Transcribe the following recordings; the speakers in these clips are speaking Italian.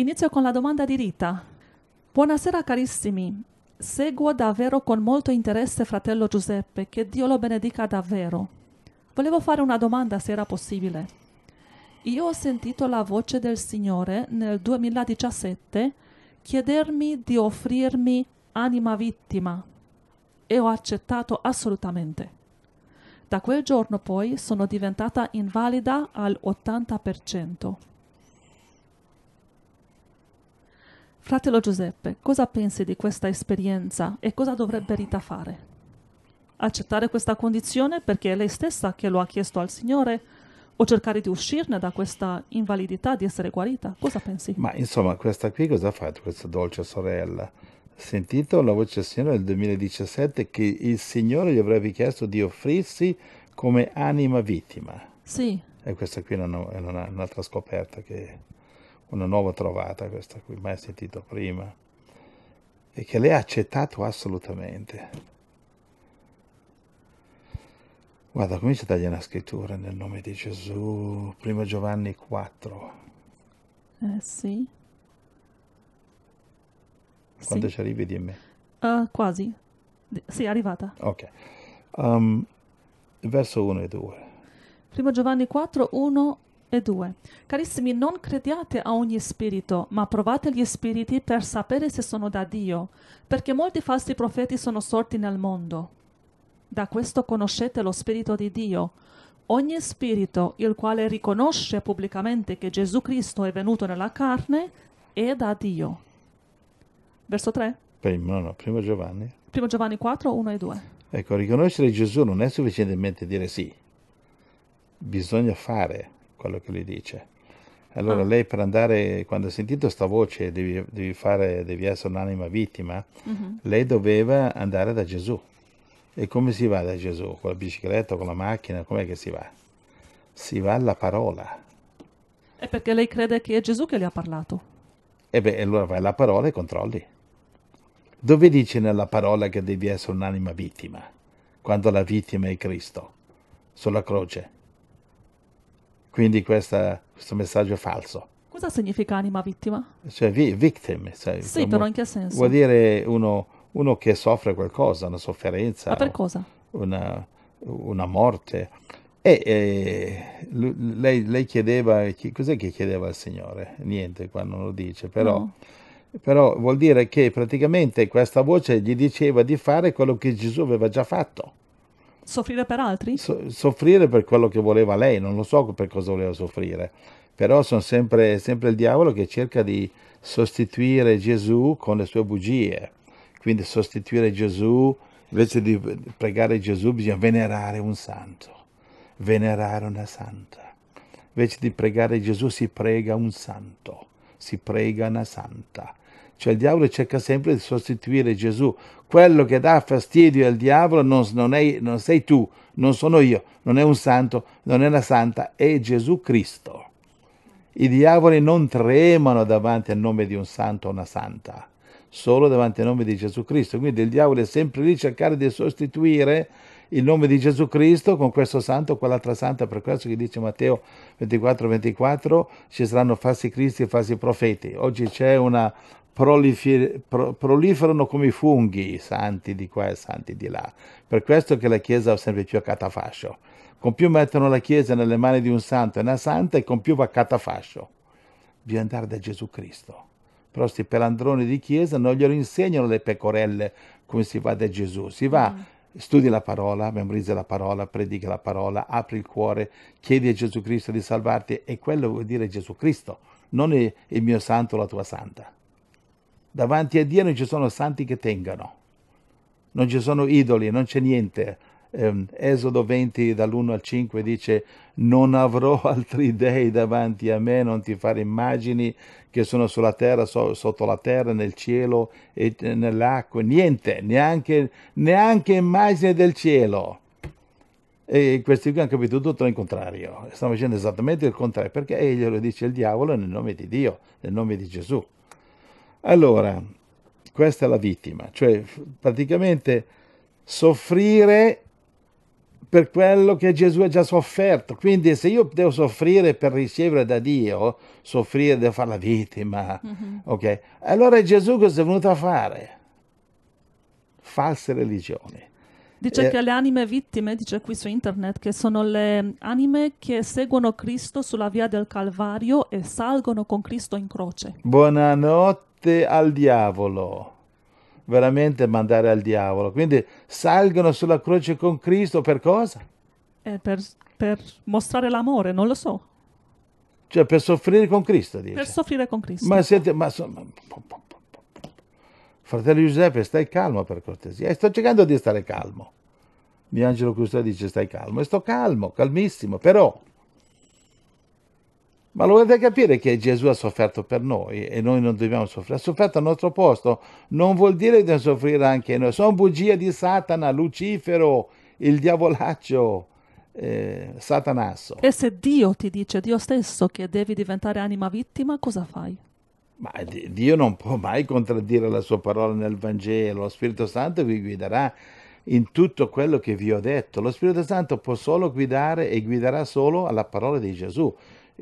Inizio con la domanda di Rita. Buonasera carissimi, seguo davvero con molto interesse fratello Giuseppe, che Dio lo benedica davvero. Volevo fare una domanda se era possibile. Io ho sentito la voce del Signore nel 2017 chiedermi di offrirmi anima vittima e ho accettato assolutamente. Da quel giorno poi sono diventata invalida al 80%. Fratello Giuseppe, cosa pensi di questa esperienza e cosa dovrebbe Rita fare? Accettare questa condizione perché è lei stessa che lo ha chiesto al Signore o cercare di uscirne da questa invalidità, di essere guarita? Cosa pensi? Ma insomma, questa qui cosa ha fatto questa dolce sorella? Sentito la voce del Signore nel 2017 che il Signore gli avrebbe chiesto di offrirsi come anima vittima. Sì. E questa qui è, una, è un'altra scoperta che una nuova trovata questa qui, mai sentita prima, e che lei ha accettato assolutamente. Guarda, comincia a tagliare una scrittura nel nome di Gesù, prima Giovanni 4. Eh sì. Quando sì. ci arrivi di me? Uh, quasi. D- sì, è arrivata. Ok. Um, verso 1 e 2. Primo Giovanni 4, 1 e 2. Carissimi, non crediate a ogni spirito, ma provate gli spiriti per sapere se sono da Dio, perché molti falsi profeti sono sorti nel mondo. Da questo conoscete lo spirito di Dio. Ogni spirito, il quale riconosce pubblicamente che Gesù Cristo è venuto nella carne, è da Dio. Verso 3. Primo, no, primo Giovanni. Primo Giovanni 4, 1 e 2. Ecco, riconoscere Gesù non è sufficientemente dire sì. Bisogna fare quello che lui dice. Allora ah. lei per andare, quando ha sentito questa voce, devi, devi, fare, devi, essere un'anima vittima, uh-huh. lei doveva andare da Gesù. E come si va da Gesù? Con la bicicletta, con la macchina, com'è che si va? Si va alla parola. È perché lei crede che è Gesù che le ha parlato. E beh, allora vai alla parola e controlli. Dove dice nella parola che devi essere un'anima vittima? Quando la vittima è Cristo, sulla croce. Quindi questa, questo messaggio è falso. Cosa significa anima vittima? Cioè vi, victim. Cioè, sì, però in che senso? Vuol dire uno, uno che soffre qualcosa, una sofferenza. Ma per cosa? Una, una morte. E, e lei, lei, chiedeva, cos'è che chiedeva al Signore? Niente qua non lo dice, però, no. però vuol dire che praticamente questa voce gli diceva di fare quello che Gesù aveva già fatto. Soffrire per altri? So, soffrire per quello che voleva lei, non lo so per cosa voleva soffrire, però sono sempre, sempre il diavolo che cerca di sostituire Gesù con le sue bugie, quindi sostituire Gesù, invece di pregare Gesù bisogna venerare un santo, venerare una santa, invece di pregare Gesù si prega un santo, si prega una santa cioè il diavolo cerca sempre di sostituire Gesù. Quello che dà fastidio al diavolo non, non, è, non sei tu, non sono io, non è un santo, non è una santa, è Gesù Cristo. I diavoli non tremano davanti al nome di un santo o una santa, solo davanti al nome di Gesù Cristo. Quindi il diavolo è sempre lì a cercare di sostituire il nome di Gesù Cristo con questo santo o quell'altra santa, per questo che dice Matteo 24, 24, ci saranno falsi cristi e falsi profeti. Oggi c'è una prolifer- pro- proliferano come i funghi, santi di qua e santi di là. Per questo che la Chiesa è sempre più a catafascio. Con più mettono la Chiesa nelle mani di un santo e una santa, e con più va a catafascio. Bisogna andare da Gesù Cristo. Però questi pelandroni di Chiesa non glielo insegnano le pecorelle come si va da Gesù. Si va... Mm. studi la parola, memorizza la parola, predica la parola, apri il cuore, chiedi a Gesù Cristo di salvarti e quello vuol dire Gesù Cristo, non il mio santo o la tua santa. Davanti a Dio non ci sono santi che tengano, non ci sono idoli, non c'è niente. Eh, Esodo 20 dall'1 al 5 dice non avrò altri dei davanti a me, non ti fare immagini che sono sulla terra, so, sotto la terra, nel cielo e nell'acqua, niente, neanche, neanche immagini del cielo. E questi qui hanno capito tutto il contrario, stanno facendo esattamente il contrario, perché glielo dice il diavolo nel nome di Dio, nel nome di Gesù. Allora, questa è la vittima, cioè praticamente soffrire per quello che Gesù ha già sofferto. Quindi se io devo soffrire per ricevere da Dio, soffrire devo fare la vittima, mm-hmm. ok? Allora Gesù cosa è venuto a fare? False religioni. Dice eh, che le anime vittime, dice qui su internet, che sono le anime che seguono Cristo sulla via del Calvario e salgono con Cristo in croce. Buonanotte tutte al diavolo, veramente mandare al diavolo. Quindi salgono sulla croce con Cristo per cosa? Eh, per, per, mostrare l'amore, non lo so. Cioè per soffrire con Cristo, dice. Per soffrire con Cristo. Ma siete... Ma so, ma... Fratello Giuseppe, stai calmo per cortesia. Eh, sto cercando di stare calmo. Mi angelo custode dice stai calmo. E sto calmo, calmissimo, però ma lo dovete capire che Gesù ha sofferto per noi e noi non dobbiamo soffrire. Ha sofferto al nostro posto, non vuol dire di soffrire anche noi. Sono bugie di Satana, Lucifero, il diavolaccio, eh, Satanasso. E se Dio ti dice, Dio stesso, che devi diventare anima vittima, cosa fai? Ma Dio non può mai contraddire la sua parola nel Vangelo. Lo Spirito Santo vi guiderà in tutto quello che vi ho detto. Lo Spirito Santo può solo guidare e guiderà solo alla parola di Gesù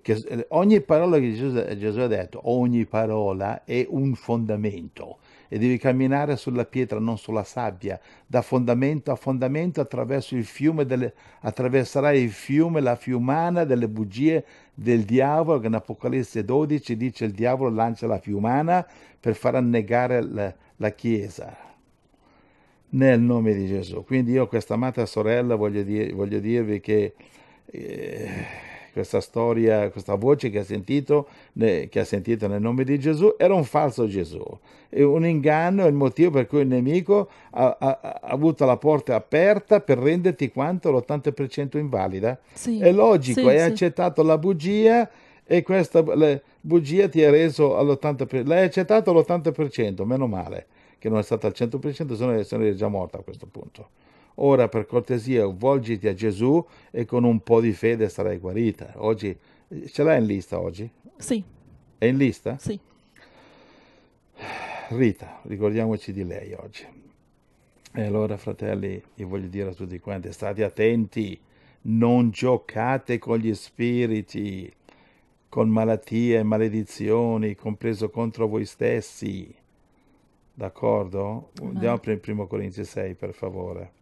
che eh, ogni parola che Gesù, eh, Gesù ha detto, ogni parola è un fondamento e devi camminare sulla pietra, non sulla sabbia, da fondamento a fondamento attraverso il fiume delle, attraverserai il fiume, la fiumana delle bugie del diavolo, che in Apocalisse 12 dice il diavolo lancia la fiumana per far annegare la, la Chiesa. Nel nome di Gesù. Quindi io questa amata sorella voglio, dir, voglio dirvi che... Eh, questa storia, questa voce che ha sentito, che ha sentito nel nome di Gesù, era un falso Gesù, un inganno, è il motivo per cui il nemico ha, ha, ha avuto la porta aperta per renderti quanto l'80% invalida. Sì. È logico, sì, hai sì. accettato la bugia e questa bugia ti ha reso all'80%, l'hai accettato all'80%, meno male che non è stata al 100%, se no eri già morta a questo punto. Ora per cortesia volgiti a Gesù e con un po' di fede sarai guarita. Oggi ce l'hai in lista oggi? Sì. È in lista? Sì. Rita, ricordiamoci di lei oggi. E allora, fratelli, io voglio dire a tutti quanti, state attenti, non giocate con gli spiriti, con malattie e maledizioni, compreso contro voi stessi. D'accordo? Andiamo per il primo Corinzi 6, per favore.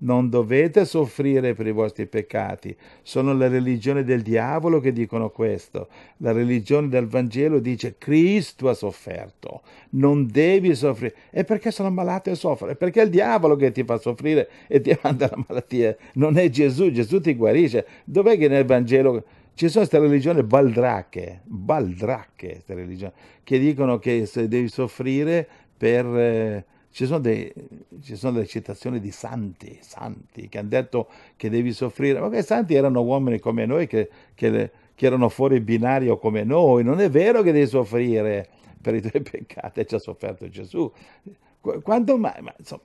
Non dovete soffrire per i vostri peccati. Sono le religioni del diavolo che dicono questo. La religione del Vangelo dice Cristo ha sofferto, non devi soffrire. E perché sono malato e soffro? È perché è il diavolo che ti fa soffrire e ti manda la malattia. Non è Gesù, Gesù ti guarisce. Dov'è che nel Vangelo ci sono queste religioni baldracche, baldracche, queste religioni, che dicono che devi soffrire per... Eh, ci sono, dei, ci sono, delle citazioni di santi, santi, che hanno detto che devi soffrire, ma quei santi erano uomini come noi, che, che, che erano fuori binario come noi, non è vero che devi soffrire per i tuoi peccati, ci ha sofferto Gesù. Quando mai, ma, insomma,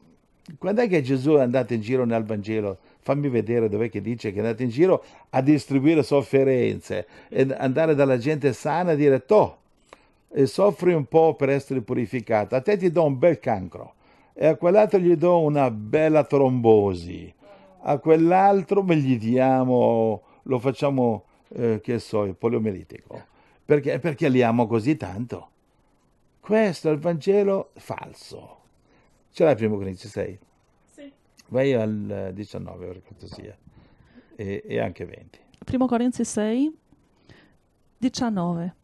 quando è che Gesù è andato in giro nel Vangelo? Fammi vedere dov'è che dice che è andato in giro a distribuire sofferenze e andare dalla gente sana e dire, toh, soffri un po' per essere purificato, a te ti do un bel cancro e a quell'altro gli do una bella trombosi, a quell'altro me gli diamo, lo facciamo, eh, che so, il poliomelitico, perché, perché li amo così tanto. Questo è il Vangelo falso. Ce l'hai primo Corinzi 6? Sì. Vai al 19 per cortesia e, e anche 20. Primo Corinzi 6, 19.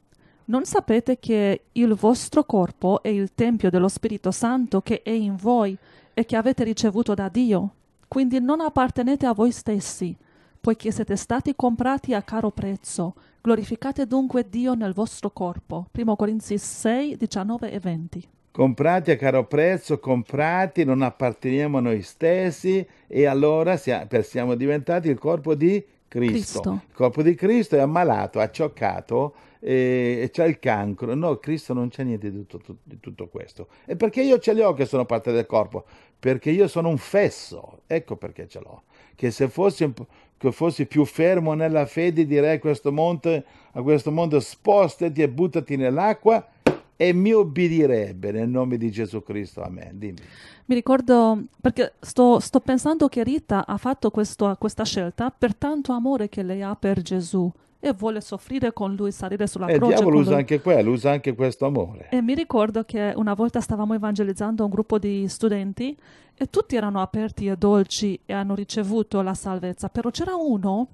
Non sapete che il vostro corpo è il tempio dello Spirito Santo che è in voi e che avete ricevuto da Dio? Quindi non appartenete a voi stessi, poiché siete stati comprati a caro prezzo. Glorificate dunque Dio nel vostro corpo. 1 Corinzi 6, 19 e 20. Comprati a caro prezzo, comprati, non apparteniamo a noi stessi e allora siamo diventati il corpo di Cristo. Cristo. Il corpo di Cristo è ammalato, accioccato e, e c'è il cancro. No, Cristo non c'è niente di tutto, di tutto questo. E perché io ce li ho che sono parte del corpo? Perché io sono un fesso, ecco perché ce l'ho. Che se fossi, che fossi più fermo nella fede direi a questo monte, a questo mondo spostati e buttati nell'acqua e mi obbedirebbe nel nome di Gesù Cristo. Amen. Dimmi. Mi ricordo perché sto, sto pensando che Rita ha fatto questo, questa scelta per tanto amore che lei ha per Gesù e vuole soffrire con lui, salire sulla e eh, croce. E diavolo usa anche quello, usa anche questo amore. E mi ricordo che una volta stavamo evangelizzando un gruppo di studenti e tutti erano aperti e dolci e hanno ricevuto la salvezza, però c'era uno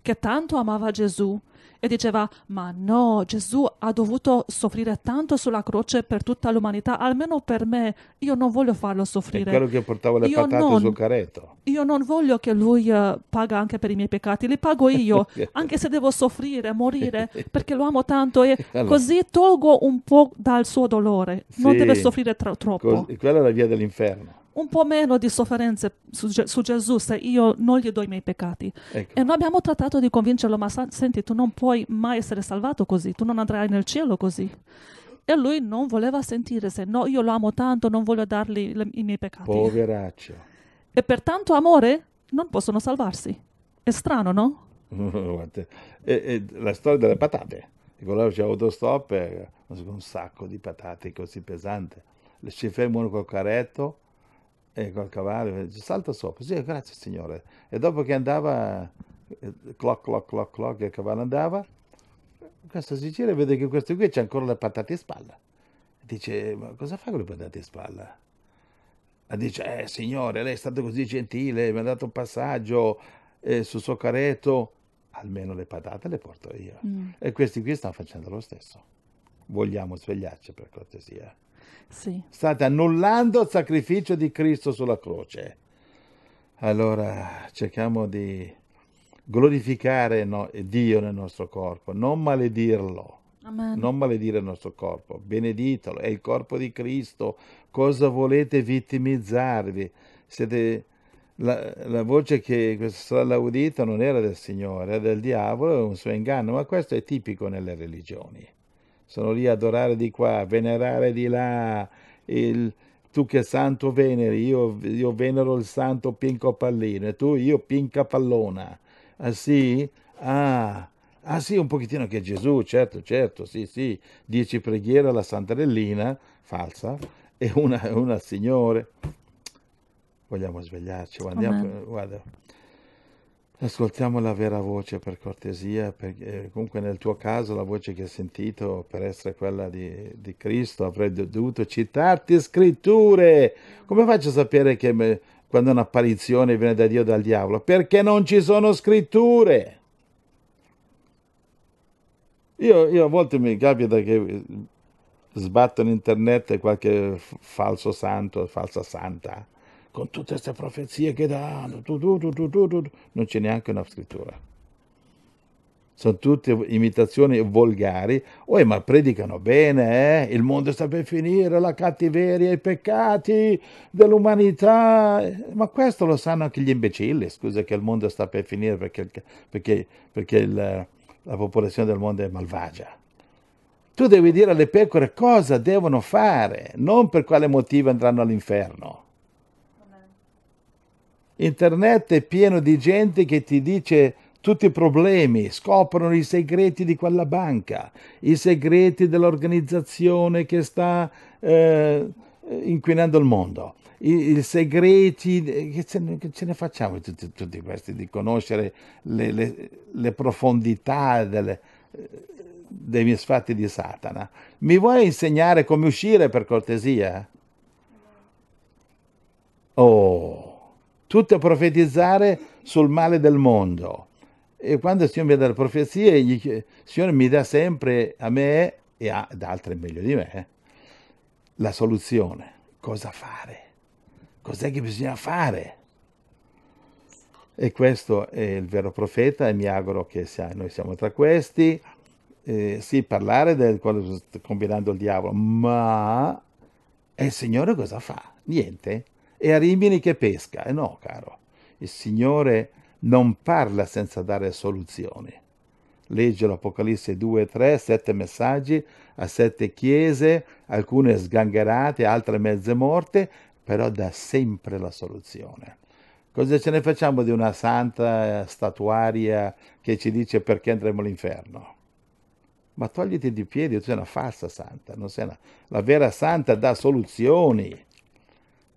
che tanto amava Gesù e diceva ma no, Gesù ha dovuto soffrire tanto sulla croce per tutta l'umanità, almeno per me, io non voglio farlo soffrire. È quello che portava le io patate non, sul caretto. Io non voglio che lui uh, paga anche per i miei peccati, li pago io, anche se devo soffrire, morire, perché lo amo tanto e allora. così tolgo un po' dal suo dolore, non deve soffrire tro- troppo. Cos- quella è la via dell'inferno un po' meno di sofferenze su, su, Gesù se io non gli do i miei peccati. Ecco. E noi abbiamo trattato di convincerlo, ma senti, tu non puoi mai essere salvato così, tu non andrai nel cielo così. E lui non voleva sentire se no, io lo amo tanto, non voglio dargli le, i miei peccati. Poveraccio. E per tanto amore non possono salvarsi. È strano, no? e, e, la storia delle patate. Quello c'è autostop, un sacco di patate così pesante. Le ci fermano col caretto eh, col cavallo, eh, salta sopra, sì, eh, grazie Signore. E dopo che andava, eh, cloc, cloc, cloc, clock, il cavallo andava, questo si gira e vede che questo qui c'è ancora le patate in spalla. Dice, ma cosa fa con le patate in spalla? E dice, eh signore, lei è stato così gentile, mi ha dato un passaggio eh, sul suo caretto, almeno le patate le porto io. Mm. E questi qui stanno facendo lo stesso. Vogliamo svegliarci per cortesia. Sì. State annullando il sacrificio di Cristo sulla croce. Allora cerchiamo di glorificare no, Dio nel nostro corpo, non maledirlo. Amen. Non maledire il nostro corpo, beneditelo, è il corpo di Cristo. Cosa volete vittimizzarvi? Siete, la, la, voce che questa sorella udita non era del Signore, era del diavolo, è un suo inganno, ma questo è tipico nelle religioni sono lì a adorare di qua, venerare di là, il, tu che santo veneri, io, io venero il santo Pinco Pallino e tu io Pinca Pallona. Ah sì? Ah, ah sì, un pochettino anche Gesù, certo, certo, sì, sì. Dieci preghiere alla Santarellina, falsa, e una, una Signore. Vogliamo svegliarci, guardiamo, guarda. Ascoltiamo la vera voce per cortesia, perché eh, comunque nel tuo caso la voce che hai sentito per essere quella di, di Cristo avrei dovuto citarti scritture. Come faccio a sapere che me, quando un'apparizione viene da Dio o dal diavolo? Perché non ci sono scritture. Io, io a volte mi capita che eh, sbatto in internet qualche falso santo, falsa santa con tutte queste profezie che danno, tu, tu, tu, tu, tu, non c'è neanche una scrittura. Sono tutte imitazioni volgari, oh, ma predicano bene, eh? il mondo sta per finire, la cattiveria, i peccati dell'umanità, ma questo lo sanno anche gli imbecilli, scusa che il mondo sta per finire perché, perché, perché il, la popolazione del mondo è malvagia. Tu devi dire alle pecore cosa devono fare, non per quale motivo andranno all'inferno. Internet è pieno di gente che ti dice tutti i problemi, scoprono i segreti di quella banca, i segreti dell'organizzazione che sta eh, inquinando il mondo, i, i segreti, eh, che ce, ne, che ce, ne facciamo tutti, tutti, questi, di conoscere le, le, le profondità delle, dei misfatti di Satana. Mi vuoi insegnare come uscire per cortesia? Oh! tutto a profetizzare sul male del mondo. E quando il Signore mi dà le profezie, il Signore mi dà sempre a me e ad altri meglio di me la soluzione. Cosa fare? Cos'è che bisogna fare? E questo è il vero profeta e mi auguro che sia, noi siamo tra questi. Eh, sì, parlare del quale sta combinando il diavolo, ma e il Signore cosa fa? Niente e a Rimini che pesca. E eh no, caro, il Signore non parla senza dare soluzioni. Legge l'Apocalisse 2 3, sette messaggi a sette chiese, alcune sgangherate, altre mezze morte, però dà sempre la soluzione. Cosa ce ne facciamo di una santa statuaria che ci dice perché andremo all'inferno? Ma togliti di piedi, tu sei una falsa santa, non sei una... La vera santa dà soluzioni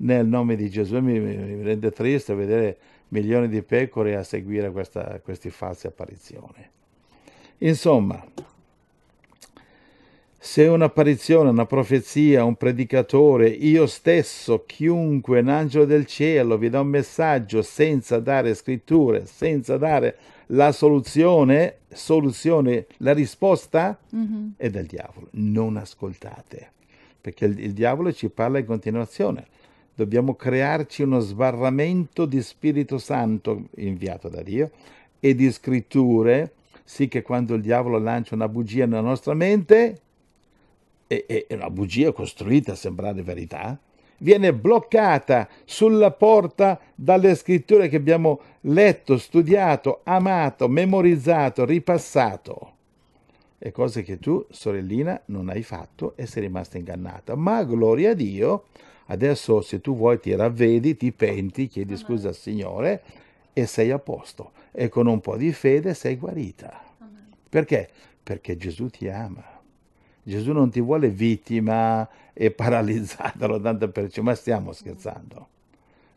nel nome di Gesù. Mi, mi rende triste vedere milioni di pecore a seguire questa, queste false apparizioni. Insomma, se un'apparizione, una profezia, un predicatore, io stesso, chiunque, un angelo del cielo, vi dà un messaggio senza dare scritture, senza dare la soluzione, soluzione la risposta mm-hmm. è del diavolo. Non ascoltate, perché il, il diavolo ci parla in continuazione dobbiamo crearci uno sbarramento di Spirito Santo inviato da Dio e di scritture, sì che quando il diavolo lancia una bugia nella nostra mente, e, una bugia costruita a sembrare verità, viene bloccata sulla porta dalle scritture che abbiamo letto, studiato, amato, memorizzato, ripassato. E cose che tu, sorellina, non hai fatto e sei rimasta ingannata. Ma gloria a Dio, Adesso se tu vuoi ti ravvedi, ti penti, chiedi scusa al Signore e sei a posto. E con un po' di fede sei guarita. Perché? Perché Gesù ti ama. Gesù non ti vuole vittima e paralizzata all'80%, ma stiamo scherzando.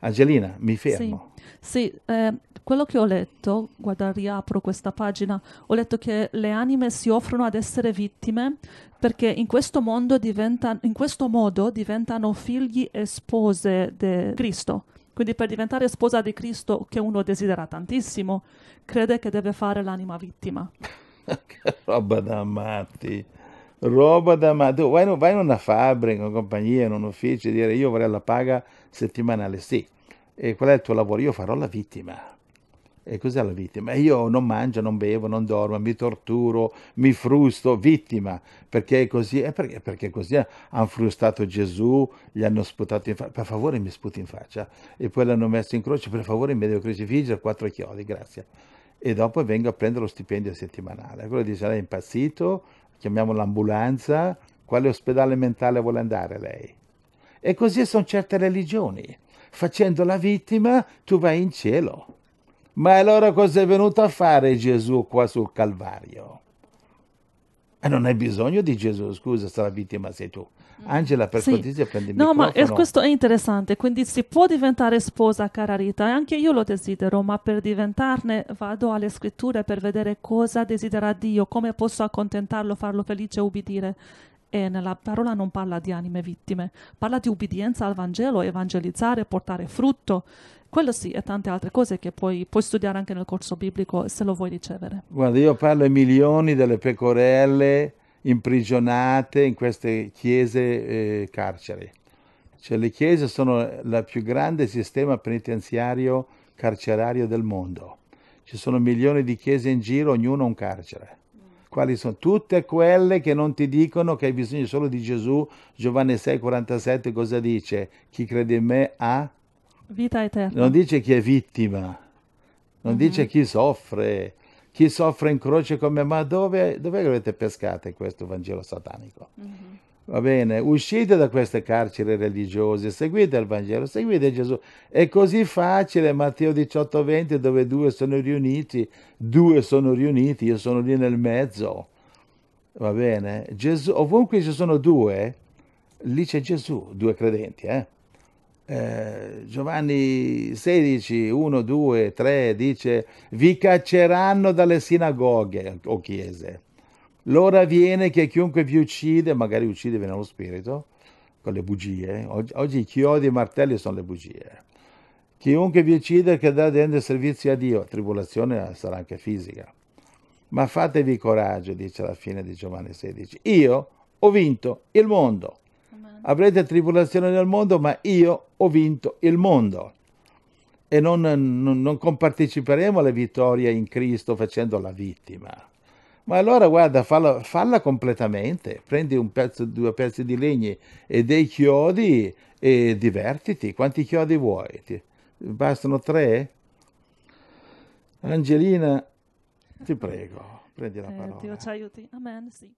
Angelina, mi fermo. Sì, sì eh, quello che ho letto, guarda, riapro questa pagina, ho letto che le anime si offrono ad essere vittime perché in questo, mondo diventa, in questo modo diventano figli e spose di Cristo. Quindi per diventare sposa di Cristo, che uno desidera tantissimo, crede che deve fare l'anima vittima. che roba da matti! roba da... Ma tu vai, vai in una fabbrica, in una compagnia, in un ufficio e dire io vorrei la paga settimanale, sì. E qual è il tuo lavoro? Io farò la vittima. E cos'è la vittima? Io non mangio, non bevo, non dormo, mi torturo, mi frusto, vittima, perché è così, E perché, perché così hanno frustato Gesù, gli hanno sputato in faccia, per favore mi sputi in faccia, e poi l'hanno messo in croce, per favore mi devo crocifiggere, quattro chiodi, grazie. E dopo vengo a prendere lo stipendio settimanale. Quello dice, lei è impazzito, chiamiamo l'ambulanza, quale ospedale mentale vuole andare lei. E così sono certe religioni. Facendo la vittima tu vai in cielo. Ma allora cosa è venuto a fare Gesù qua sul Calvario? E non hai bisogno di Gesù, scusa, se la vittima sei tu. Mm. Angela, per sì. cortesia, prendi il no, microfono. No, ma questo è interessante. Quindi si può diventare sposa, cara Rita. e Anche io lo desidero, ma per diventarne vado alle scritture per vedere cosa desidera Dio, come posso accontentarlo, farlo felice e ubbidire. E nella parola non parla di anime vittime, parla di ubbidienza al Vangelo, evangelizzare, portare frutto. Quello sì, e tante altre cose che puoi, puoi studiare anche nel corso biblico se lo vuoi ricevere. Guarda, io parlo ai milioni delle pecorelle imprigionate in queste chiese eh, carceri. Cioè le chiese sono il più grande sistema penitenziario carcerario del mondo. Ci sono milioni di chiese in giro, ognuno un carcere. Quali sono? Tutte quelle che non ti dicono che hai bisogno solo di Gesù. Giovanni 6, 47 cosa dice? Chi crede in me ha vita eterna. Non dice chi è vittima, non uh-huh. dice mhm. chi soffre, chi soffre in croce come me, ma dove, dove l'avete pescata questo Vangelo satanico? Mm-hmm. Va bene, uscite da queste carceri religiose, seguite il Vangelo, seguite Gesù. È così facile, Matteo 18:20, dove due sono riuniti, due sono riuniti, io sono lì nel mezzo. Va bene, Gesù, ovunque ci sono due, lì c'è Gesù, due credenti, eh? Eh, Giovanni 16, 1, 2, 3 dice, vi cacceranno dalle sinagoghe o chiese. L'ora viene che chiunque vi uccide, magari uccidevi nello spirito, con le bugie, oggi, oggi i chiodi e i martelli sono le bugie. Chiunque vi uccide che dà dentro servizio a Dio, tribolazione sarà anche fisica. Ma fatevi coraggio, dice alla fine di Giovanni 16. Io ho vinto il mondo. Avrete tribolazione nel mondo, ma io ho vinto il mondo. E non, non, non comparteciperemo alle vittorie in Cristo facendo la vittima. Ma allora guarda, falla, falla completamente, prendi un pezzo, due pezzi di legni e dei chiodi e divertiti. Quanti chiodi vuoi? Ti, bastano tre? Angelina, ti prego, prendi la eh, parola. Eh, Dio ci aiuti. Amen, sì.